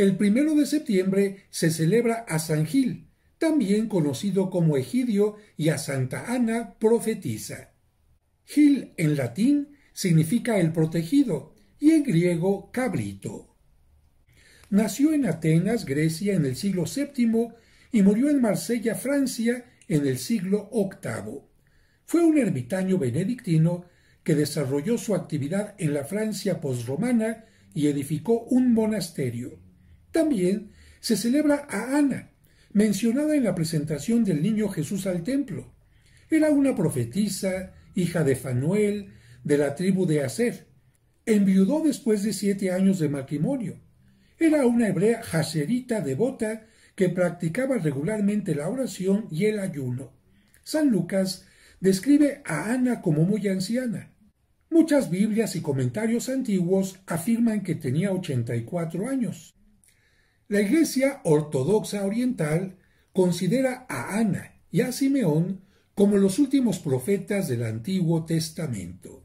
El primero de septiembre se celebra a San Gil, también conocido como Egidio, y a Santa Ana profetiza. Gil en latín significa el protegido y en griego cabrito. Nació en Atenas, Grecia, en el siglo VII y murió en Marsella, Francia, en el siglo VIII. Fue un ermitaño benedictino que desarrolló su actividad en la Francia posromana y edificó un monasterio. También se celebra a Ana, mencionada en la presentación del niño Jesús al templo. Era una profetisa, hija de Fanuel, de la tribu de Aser. Enviudó después de siete años de matrimonio. Era una hebrea jaserita devota que practicaba regularmente la oración y el ayuno. San Lucas describe a Ana como muy anciana. Muchas Biblias y comentarios antiguos afirman que tenía ochenta y cuatro años. La Iglesia Ortodoxa Oriental considera a Ana y a Simeón como los últimos profetas del Antiguo Testamento.